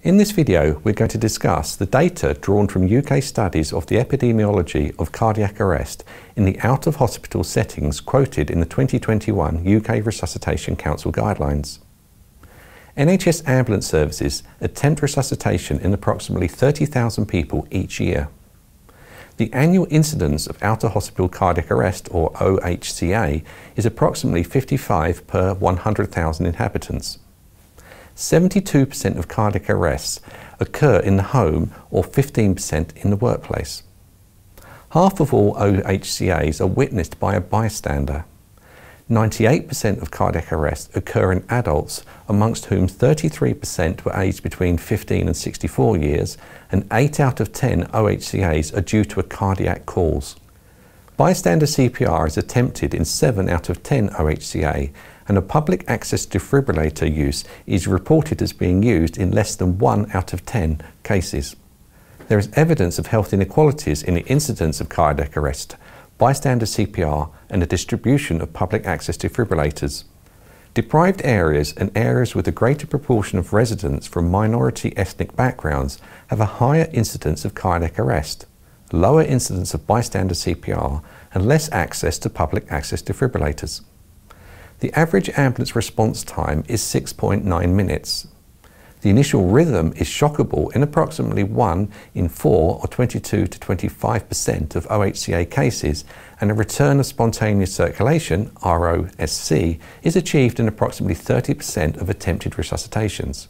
In this video, we're going to discuss the data drawn from UK studies of the epidemiology of cardiac arrest in the out-of-hospital settings quoted in the 2021 UK Resuscitation Council guidelines. NHS ambulance services attempt resuscitation in approximately 30,000 people each year. The annual incidence of out-of-hospital cardiac arrest, or OHCA, is approximately 55 per 100,000 inhabitants. 72% of cardiac arrests occur in the home or 15% in the workplace. Half of all OHCAs are witnessed by a bystander. 98% of cardiac arrests occur in adults, amongst whom 33% were aged between 15 and 64 years, and 8 out of 10 OHCAs are due to a cardiac cause. Bystander CPR is attempted in 7 out of 10 OHCA, and a public access defibrillator use is reported as being used in less than 1 out of 10 cases. There is evidence of health inequalities in the incidence of cardiac arrest, bystander CPR, and the distribution of public access defibrillators. Deprived areas and areas with a greater proportion of residents from minority ethnic backgrounds have a higher incidence of cardiac arrest lower incidence of bystander CPR, and less access to public access defibrillators. The average ambulance response time is 6.9 minutes. The initial rhythm is shockable in approximately 1 in 4 or 22 to 25% of OHCA cases, and a return of spontaneous circulation, ROSC, is achieved in approximately 30% of attempted resuscitations.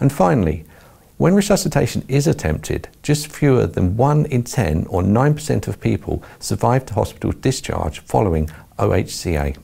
And finally, when resuscitation is attempted, just fewer than 1 in 10 or 9% of people survive to hospital discharge following OHCA.